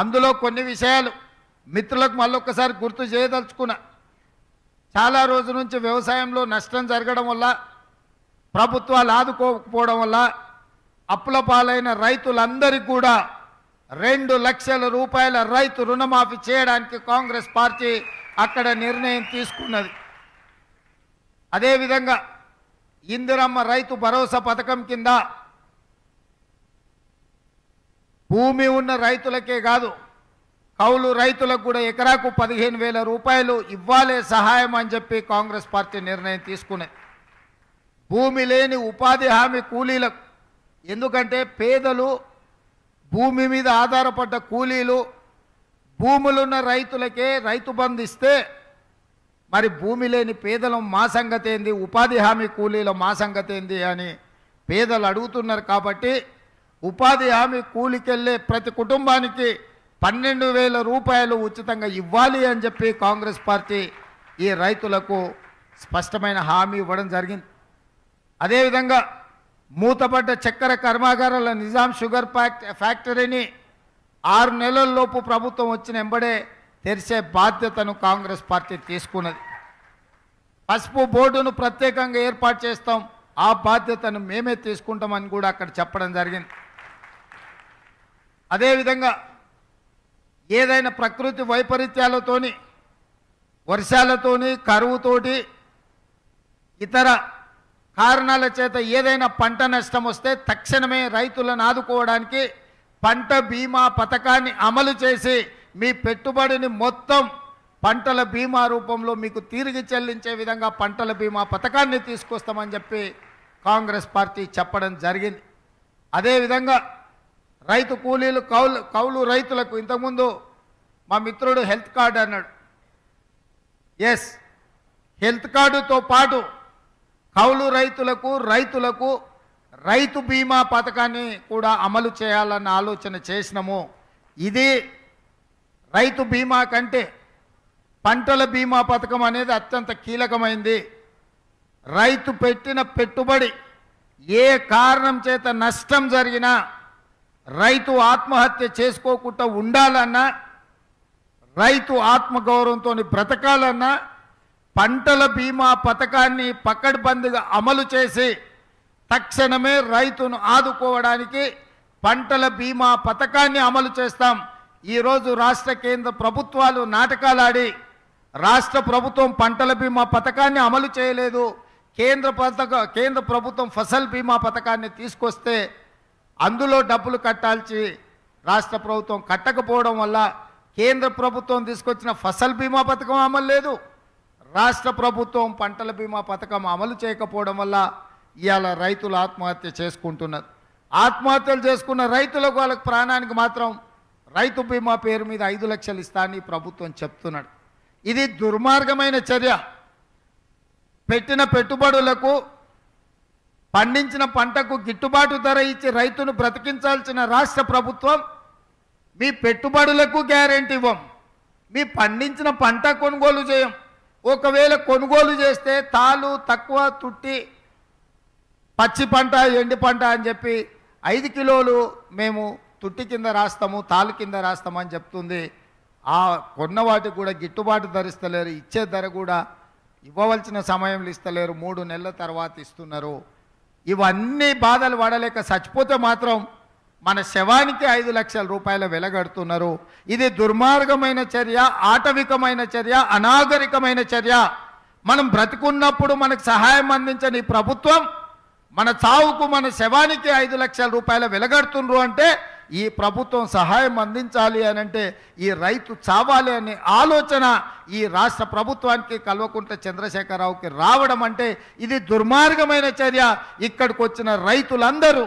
అందులో కొన్ని విషయాలు మిత్రులకు మళ్ళొక్కసారి గుర్తు చేయదలుచుకున్నా చాలా రోజుల నుంచి వ్యవసాయంలో నష్టం జరగడం వల్ల ప్రభుత్వాలు ఆదుకోకపోవడం వల్ల అప్పుల పాలైన రైతులందరికీ కూడా రెండు లక్షల రూపాయల రైతు రుణమాఫీ చేయడానికి కాంగ్రెస్ పార్టీ అక్కడ నిర్ణయం తీసుకున్నది అదేవిధంగా ఇందిరమ్మ రైతు భరోసా పథకం కింద భూమి ఉన్న రైతులకే కాదు కౌలు రైతులకు కూడా ఎకరాకు పదిహేను వేల రూపాయలు ఇవ్వాలే సహాయం అని చెప్పి కాంగ్రెస్ పార్టీ నిర్ణయం తీసుకునే భూమి లేని ఉపాధి హామీ కూలీలకు ఎందుకంటే పేదలు భూమి మీద ఆధారపడ్డ కూలీలు భూములున్న రైతులకే రైతు బంధు ఇస్తే మరి భూమి లేని పేదలు మా సంగతి ఏంది ఉపాధి హామీ కూలీల మా సంగతి ఏంది అని పేదలు అడుగుతున్నారు కాబట్టి ఉపాధి హామీ కూలికెళ్ళే ప్రతి కుటుంబానికి పన్నెండు వేల రూపాయలు ఉచితంగా ఇవ్వాలి అని చెప్పి కాంగ్రెస్ పార్టీ ఈ రైతులకు స్పష్టమైన హామీ ఇవ్వడం జరిగింది అదేవిధంగా మూతపడ్డ చక్కెర కర్మాగారాల నిజాం షుగర్ ఫ్యాక్టరీని ఆరు నెలల్లోపు ప్రభుత్వం వచ్చిన ఎంబడే తెరిచే బాధ్యతను కాంగ్రెస్ పార్టీ తీసుకున్నది పసుపు బోర్డును ప్రత్యేకంగా ఏర్పాటు చేస్తాం ఆ బాధ్యతను మేమే తీసుకుంటామని కూడా అక్కడ చెప్పడం జరిగింది అదేవిధంగా ఏదైనా ప్రకృతి వైపరీత్యాలతోని వర్షాలతోని కరువుతోటి ఇతర కారణాల చేత ఏదైనా పంట నష్టం వస్తే తక్షణమే రైతులను ఆదుకోవడానికి పంట బీమా పథకాన్ని అమలు చేసి మీ పెట్టుబడిని మొత్తం పంటల బీమా రూపంలో మీకు తిరిగి చెల్లించే విధంగా పంటల బీమా పథకాన్ని తీసుకొస్తామని చెప్పి కాంగ్రెస్ పార్టీ చెప్పడం జరిగింది అదేవిధంగా రైతు కూలీలు కౌలు కౌలు రైతులకు ఇంతకుముందు మా మిత్రుడు హెల్త్ కార్డు అన్నాడు ఎస్ హెల్త్ కార్డుతో పాటు కౌలు రైతులకు రైతులకు రైతు బీమా పథకాన్ని కూడా అమలు చేయాలన్న ఆలోచన చేసినాము ఇది రైతు బీమా కంటే పంటల బీమా పథకం అనేది అత్యంత కీలకమైంది రైతు పెట్టిన పెట్టుబడి ఏ కారణం చేత నష్టం జరిగినా రైతు ఆత్మహత్య చేసుకోకుండా ఉండాలన్నా రైతు ఆత్మగౌరవంతో బ్రతకాలన్నా పంటల బీమా పథకాన్ని పక్కడబందిగా అమలు చేసి తక్షణమే రైతును ఆదుకోవడానికి పంటల బీమా పథకాన్ని అమలు చేస్తాం ఈరోజు రాష్ట్ర కేంద్ర ప్రభుత్వాలు నాటకాలాడి రాష్ట్ర ప్రభుత్వం పంటల బీమా పథకాన్ని అమలు చేయలేదు కేంద్ర పథక కేంద్ర ప్రభుత్వం ఫసల్ బీమా పథకాన్ని తీసుకొస్తే అందులో డబ్బులు కట్టాల్సి రాష్ట్ర ప్రభుత్వం కట్టకపోవడం వల్ల కేంద్ర ప్రభుత్వం తీసుకొచ్చిన ఫసల్ బీమా పథకం అమలు లేదు రాష్ట్ర ప్రభుత్వం పంటల బీమా పథకం అమలు చేయకపోవడం వల్ల ఇవాళ రైతులు ఆత్మహత్య చేసుకుంటున్నారు ఆత్మహత్యలు చేసుకున్న రైతులకు వాళ్ళకి ప్రాణానికి మాత్రం రైతు బీమా పేరు మీద ఐదు లక్షలు ఇస్తానని ప్రభుత్వం చెప్తున్నాడు ఇది దుర్మార్గమైన చర్య పెట్టిన పెట్టుబడులకు పండించిన పంటకు గిట్టుబాటు ధర ఇచ్చి రైతును బ్రతికించాల్సిన రాష్ట్ర ప్రభుత్వం మీ పెట్టుబడులకు గ్యారెంటీ ఇవ్వం మీ పండించిన పంట కొనుగోలు చేయం ఒకవేళ కొనుగోలు చేస్తే తాలు తక్కువ తుట్టి పచ్చి పంట ఎండి పంట అని చెప్పి ఐదు కిలోలు మేము తుట్టి కింద రాస్తాము తాలు కింద రాస్తామని చెప్తుంది ఆ కొన్న వాటికి కూడా గిట్టుబాటు ధరిస్తలేరు ఇచ్చే ధర కూడా ఇవ్వవలసిన సమయంలో ఇస్తలేరు మూడు నెలల తర్వాత ఇస్తున్నారు ఇవన్నీ బాధలు పడలేక చచ్చిపోతే మాత్రం మన శవానికి ఐదు లక్షల రూపాయలు వెలగడుతున్నారు ఇది దుర్మార్గమైన చర్య ఆటవికమైన చర్య అనాగరికమైన చర్య మనం బ్రతికున్నప్పుడు మనకు సహాయం అందించని ప్రభుత్వం మన చావుకు మన శవానికి ఐదు లక్షల రూపాయలు వెలగడుతుండ్రు అంటే ఈ ప్రభుత్వం సహాయం అందించాలి అని అంటే ఈ రైతు చావాలి అనే ఆలోచన ఈ రాష్ట్ర ప్రభుత్వానికి కల్వకుంట్ల చంద్రశేఖరరావుకి రావడం అంటే ఇది దుర్మార్గమైన చర్య ఇక్కడికి వచ్చిన రైతులందరూ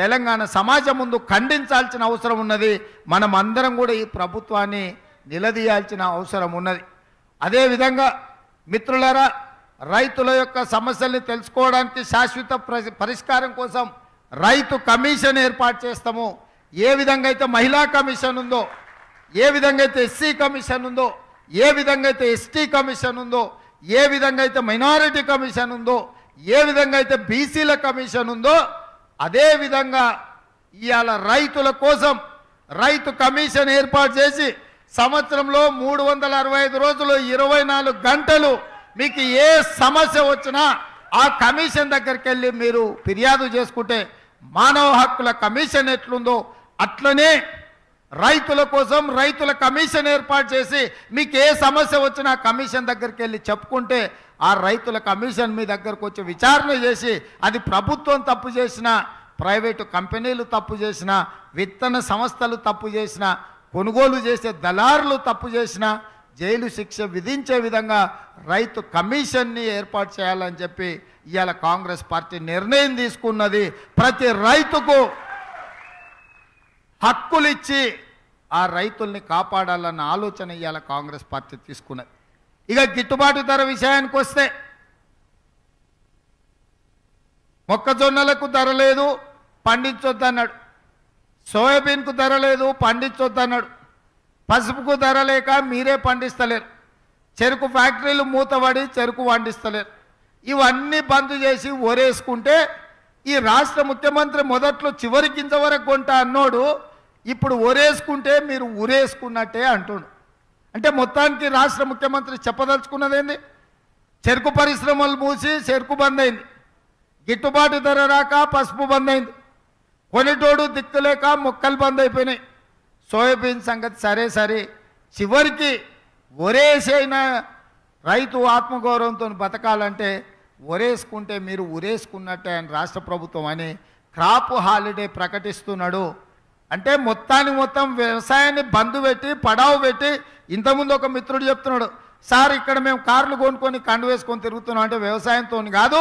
తెలంగాణ సమాజం ముందు ఖండించాల్సిన అవసరం ఉన్నది మనం అందరం కూడా ఈ ప్రభుత్వాన్ని నిలదీయాల్సిన అవసరం ఉన్నది అదేవిధంగా మిత్రులరా రైతుల యొక్క సమస్యల్ని తెలుసుకోవడానికి శాశ్వత పరిష్కారం కోసం రైతు కమిషన్ ఏర్పాటు చేస్తాము ఏ విధంగా అయితే మహిళా కమిషన్ ఉందో ఏ విధంగా అయితే ఎస్సీ కమిషన్ ఉందో ఏ విధంగా అయితే ఎస్టీ కమిషన్ ఉందో ఏ విధంగా అయితే మైనారిటీ కమిషన్ ఉందో ఏ విధంగా అయితే బీసీల కమిషన్ ఉందో అదే విధంగా ఇవాళ రైతుల కోసం రైతు కమిషన్ ఏర్పాటు చేసి సంవత్సరంలో మూడు వందల అరవై ఐదు రోజులు ఇరవై నాలుగు గంటలు మీకు ఏ సమస్య వచ్చినా ఆ కమిషన్ దగ్గరికి వెళ్ళి మీరు ఫిర్యాదు చేసుకుంటే మానవ హక్కుల కమిషన్ ఎట్లుందో అట్లనే రైతుల కోసం రైతుల కమిషన్ ఏర్పాటు చేసి మీకు ఏ సమస్య వచ్చినా కమిషన్ దగ్గరికి వెళ్ళి చెప్పుకుంటే ఆ రైతుల కమిషన్ మీ దగ్గరకు వచ్చి విచారణ చేసి అది ప్రభుత్వం తప్పు చేసినా ప్రైవేటు కంపెనీలు తప్పు చేసినా విత్తన సంస్థలు తప్పు చేసినా కొనుగోలు చేసే దళారులు తప్పు చేసినా జైలు శిక్ష విధించే విధంగా రైతు కమిషన్ని ఏర్పాటు చేయాలని చెప్పి ఇవాళ కాంగ్రెస్ పార్టీ నిర్ణయం తీసుకున్నది ప్రతి రైతుకు హక్కులిచ్చి ఆ రైతుల్ని కాపాడాలన్న ఆలోచన ఇవాళ కాంగ్రెస్ పార్టీ తీసుకున్నది ఇక గిట్టుబాటు ధర విషయానికి వస్తే మొక్కజొన్నలకు ధర లేదు పండించొద్దన్నాడు సోయాబీన్కు ధర లేదు పండించొద్దన్నాడు పసుపుకు ధర లేక మీరే పండిస్తలేరు చెరుకు ఫ్యాక్టరీలు మూతబడి చెరుకు పండిస్తలేరు ఇవన్నీ బంద్ చేసి ఓరేసుకుంటే ఈ రాష్ట్ర ముఖ్యమంత్రి మొదట్లో చివరి గింజ వరకు అన్నోడు ఇప్పుడు ఒరేసుకుంటే మీరు ఉరేసుకున్నట్టే అంటుండు అంటే మొత్తానికి రాష్ట్ర ముఖ్యమంత్రి చెప్పదలుచుకున్నదేంది చెరుకు పరిశ్రమలు మూసి చెరుకు బంద్ అయింది గిట్టుబాటు ధర రాక పసుపు బంద్ అయింది కొనిటోడు దిక్కులేక మొక్కలు బంద్ అయిపోయినాయి సోయాబీన్ సంగతి సరే సరే చివరికి ఒరేసైన రైతు ఆత్మగౌరవంతో బతకాలంటే ఒరేసుకుంటే మీరు ఉరేసుకున్నట్టే అని రాష్ట్ర ప్రభుత్వం అని క్రాప్ హాలిడే ప్రకటిస్తున్నాడు అంటే మొత్తానికి మొత్తం వ్యవసాయాన్ని బంద్ పెట్టి పడావు పెట్టి ఇంతకుముందు ఒక మిత్రుడు చెప్తున్నాడు సార్ ఇక్కడ మేము కార్లు కొనుక్కొని కండు వేసుకొని తిరుగుతున్నాం అంటే వ్యవసాయంతో కాదు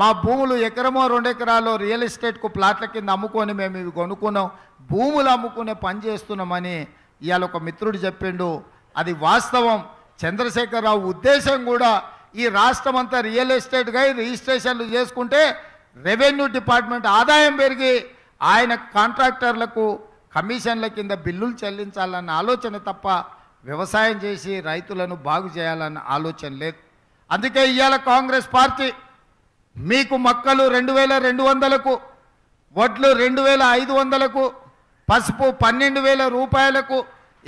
మా భూములు ఎకరమో రెండు ఎకరాలు రియల్ ఎస్టేట్కు ప్లాట్ల కింద అమ్ముకొని మేము ఇవి కొనుక్కున్నాం భూములు అమ్ముకునే పని చేస్తున్నామని ఇవాళ ఒక మిత్రుడు చెప్పిండు అది వాస్తవం చంద్రశేఖరరావు ఉద్దేశం కూడా ఈ రాష్ట్రం అంతా రియల్ ఎస్టేట్గా రిజిస్ట్రేషన్లు చేసుకుంటే రెవెన్యూ డిపార్ట్మెంట్ ఆదాయం పెరిగి ఆయన కాంట్రాక్టర్లకు కమిషన్ల కింద బిల్లులు చెల్లించాలన్న ఆలోచన తప్ప వ్యవసాయం చేసి రైతులను బాగు చేయాలన్న ఆలోచన లేదు అందుకే ఇవాళ కాంగ్రెస్ పార్టీ మీకు మొక్కలు రెండు వేల రెండు వందలకు వడ్లు రెండు వేల ఐదు వందలకు పసుపు పన్నెండు వేల రూపాయలకు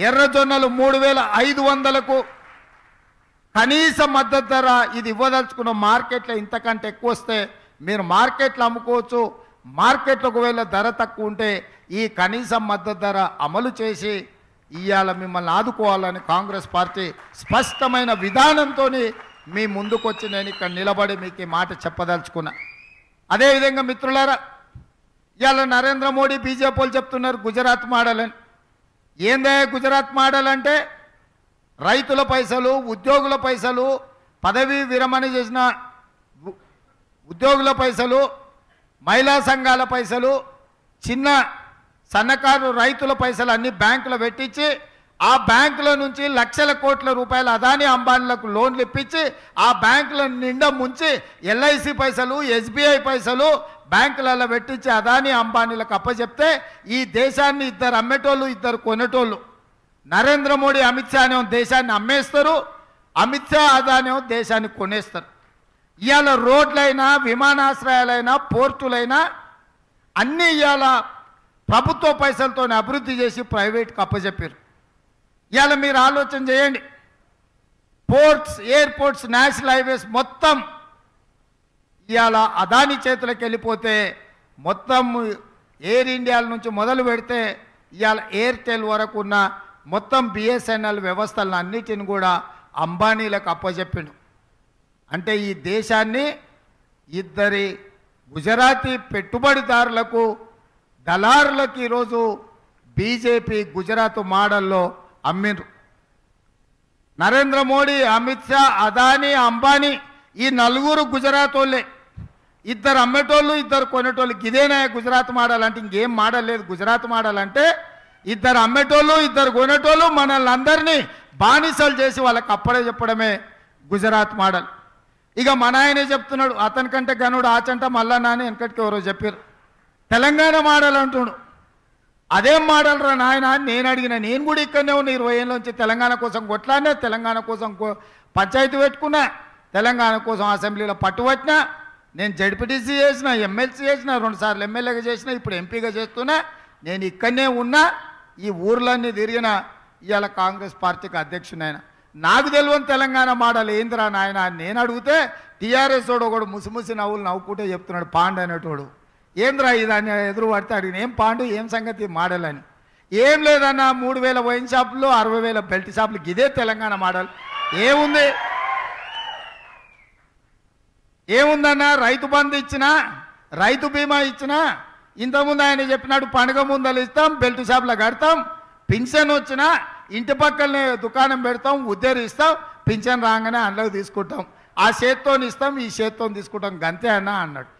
ఎర్రజొన్నలు మూడు వేల ఐదు వందలకు కనీస మద్దతు ధర ఇది ఇవ్వదలుచుకున్న మార్కెట్లో ఇంతకంటే ఎక్కువ వస్తే మీరు మార్కెట్లో అమ్ముకోవచ్చు మార్కెట్లో ఒకవేళ ధర తక్కువ ఉంటే ఈ కనీస మద్దతు ధర అమలు చేసి ఇవాళ మిమ్మల్ని ఆదుకోవాలని కాంగ్రెస్ పార్టీ స్పష్టమైన విధానంతో మీ ముందుకొచ్చి నేను ఇక్కడ నిలబడి మీకు ఈ మాట చెప్పదలుచుకున్నా అదేవిధంగా మిత్రులారా ఇవాళ నరేంద్ర మోడీ బీజేపీలు చెప్తున్నారు గుజరాత్ మోడల్ అని ఏందే గుజరాత్ మోడల్ అంటే రైతుల పైసలు ఉద్యోగుల పైసలు పదవీ విరమణ చేసిన ఉద్యోగుల పైసలు మహిళా సంఘాల పైసలు చిన్న సన్నకారు రైతుల పైసలు అన్ని బ్యాంకులో పెట్టించి ఆ బ్యాంకుల నుంచి లక్షల కోట్ల రూపాయలు అదాని అంబానీలకు లోన్లు ఇప్పించి ఆ బ్యాంకుల నిండా ముంచి ఎల్ఐసి పైసలు ఎస్బీఐ పైసలు బ్యాంకులలో పెట్టించి అదాని అంబానీలకు అప్పచెప్తే ఈ దేశాన్ని ఇద్దరు అమ్మేటోళ్ళు ఇద్దరు కొనేటోళ్ళు నరేంద్ర మోడీ అమిత్ షా అనే దేశాన్ని అమ్మేస్తారు అమిత్ షా అదానే దేశాన్ని కొనేస్తారు ఇవాళ రోడ్లైనా విమానాశ్రయాలైనా పోర్టులైనా అన్నీ ఇవాళ ప్రభుత్వ పైసలతో అభివృద్ధి చేసి ప్రైవేట్కి అప్పచెప్పారు ఇవాళ మీరు ఆలోచన చేయండి పోర్ట్స్ ఎయిర్పోర్ట్స్ నేషనల్ హైవేస్ మొత్తం ఇవాళ అదాని చేతులకు వెళ్ళిపోతే మొత్తం ఎయిర్ ఇండియాల నుంచి మొదలు పెడితే ఇవాళ ఎయిర్టెల్ వరకు ఉన్న మొత్తం బిఎస్ఎన్ఎల్ వ్యవస్థలను అన్నిటిని కూడా అంబానీలకు అప్పచెప్పిండు అంటే ఈ దేశాన్ని ఇద్దరి గుజరాతీ పెట్టుబడిదారులకు దళారులకి ఈరోజు బీజేపీ గుజరాత్ మోడల్లో అమ్మిండ్రు నరేంద్ర మోడీ అమిత్ షా అదానీ అంబానీ ఈ నలుగురు గుజరాత్ వాళ్ళే ఇద్దరు అమ్మేటోళ్ళు ఇద్దరు కొనేటోళ్ళు ఇదేనా గుజరాత్ మాడాలంటే ఇంకేం మాడలేదు గుజరాత్ మాడాలంటే ఇద్దరు అమ్మేటోళ్ళు ఇద్దరు కొనేటోళ్ళు మనల్ని అందరినీ బానిసలు చేసి వాళ్ళకి అప్పుడే చెప్పడమే గుజరాత్ మోడల్ ఇక మన ఆయనే చెప్తున్నాడు అతనికంటే గనుడు ఆచంట మళ్ళా నాని వెనకటికి ఎవరో చెప్పారు తెలంగాణ మాడల్ అంటుడు అదేం మోడల్ రా నాయన నేను అడిగిన నేను కూడా ఇక్కడనే ఉన్న ఇరవై ఏళ్ళ నుంచి తెలంగాణ కోసం కొట్లాడినా తెలంగాణ కోసం పంచాయతీ పెట్టుకున్నా తెలంగాణ కోసం అసెంబ్లీలో పట్టువచ్చినా నేను జడ్పీటీసీ చేసిన ఎమ్మెల్సీ చేసిన రెండుసార్లు ఎమ్మెల్యేగా చేసిన ఇప్పుడు ఎంపీగా చేస్తున్నా నేను ఇక్కడనే ఉన్నా ఈ ఊర్లన్నీ తిరిగిన ఇవాళ కాంగ్రెస్ పార్టీకి అధ్యక్షునైన నాకు తెలియని తెలంగాణ మాడలు ఏందిరా నాయన నేను అడిగితే టీఆర్ఎస్ వాడు ఒకడు ముసిముసి నవ్వులు నవ్వుకుంటే చెప్తున్నాడు పాండ్ అనేటోడు ఏంద్రా ఇదని ఎదురు పడితే అడిగిన ఏం పాండు ఏం సంగతి మోడల్ అని ఏం లేదన్న మూడు వేల వైన్ షాపులు అరవై వేల బెల్ట్ షాపులు ఇదే తెలంగాణ మోడల్ ఏముంది ఏముందన్న రైతు బంధు ఇచ్చినా రైతు బీమా ఇచ్చినా ఇంతకుముందు ఆయన చెప్పినట్టు పండుగ ముందలు ఇస్తాం బెల్ట్ షాప్లో కడతాం పింఛన్ వచ్చినా ఇంటి పక్కనే దుకాణం పెడతాం ఇస్తాం పింఛన్ రాగానే అందులోకి తీసుకుంటాం ఆ చేత్తో ఇస్తాం ఈ చేత్తో తీసుకుంటాం గంతే అన్న అన్నాడు